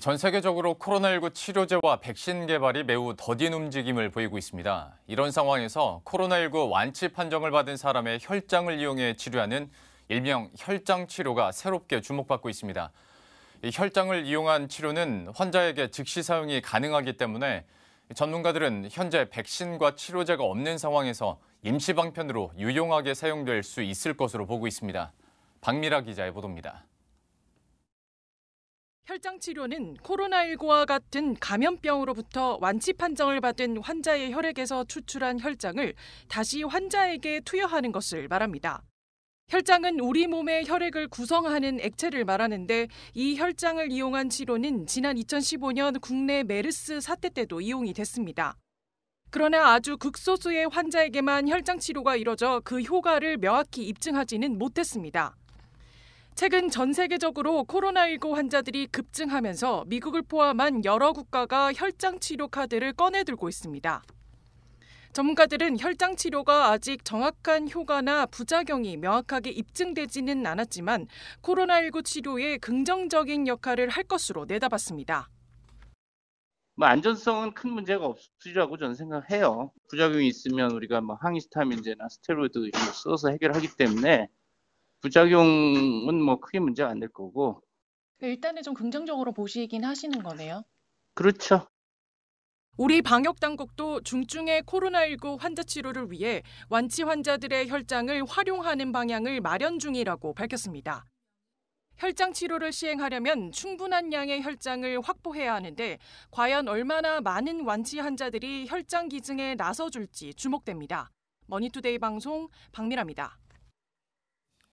전 세계적으로 코로나19 치료제와 백신 개발이 매우 더딘 움직임을 보이고 있습니다. 이런 상황에서 코로나19 완치 판정을 받은 사람의 혈장을 이용해 치료하는 일명 혈장 치료가 새롭게 주목받고 있습니다. 혈장을 이용한 치료는 환자에게 즉시 사용이 가능하기 때문에 전문가들은 현재 백신과 치료제가 없는 상황에서 임시 방편으로 유용하게 사용될 수 있을 것으로 보고 있습니다. 박미라 기자의 보도입니다. 혈장 치료는 코로나19와 같은 감염병으로부터 완치 판정을 받은 환자의 혈액에서 추출한 혈장을 다시 환자에게 투여하는 것을 말합니다. 혈장은 우리 몸의 혈액을 구성하는 액체를 말하는데 이 혈장을 이용한 치료는 지난 2015년 국내 메르스 사태 때도 이용이 됐습니다. 그러나 아주 극소수의 환자에게만 혈장 치료가 이뤄져 그 효과를 명확히 입증하지는 못했습니다. 최근 전 세계적으로 코로나19 환자들이 급증하면서 미국을 포함한 여러 국가가 혈장 치료 카드를 꺼내들고 있습니다. 전문가들은 혈장 치료가 아직 정확한 효과나 부작용이 명확하게 입증되지는 않았지만 코로나19 치료에 긍정적인 역할을 할 것으로 내다봤습니다. 뭐 안전성은 큰 문제가 없으리라고 저는 생각해요. 부작용이 있으면 우리가 뭐 항히스타민제나 스테로이드 를 써서 해결하기 때문에 부작용은 뭐 크게 문제 안 될 거고. 그 일단은 좀 긍정적으로 보시긴 하시는 거네요. 그렇죠. 우리 방역 당국도 중증의 코로나19 환자 치료를 위해 완치 환자들의 혈장을 활용하는 방향을 마련 중이라고 밝혔습니다. 혈장 치료를 시행하려면 충분한 양의 혈장을 확보해야 하는데 과연 얼마나 많은 완치 환자들이 혈장 기증에 나서줄지 주목됩니다. 머니투데이 방송 박미라입니다.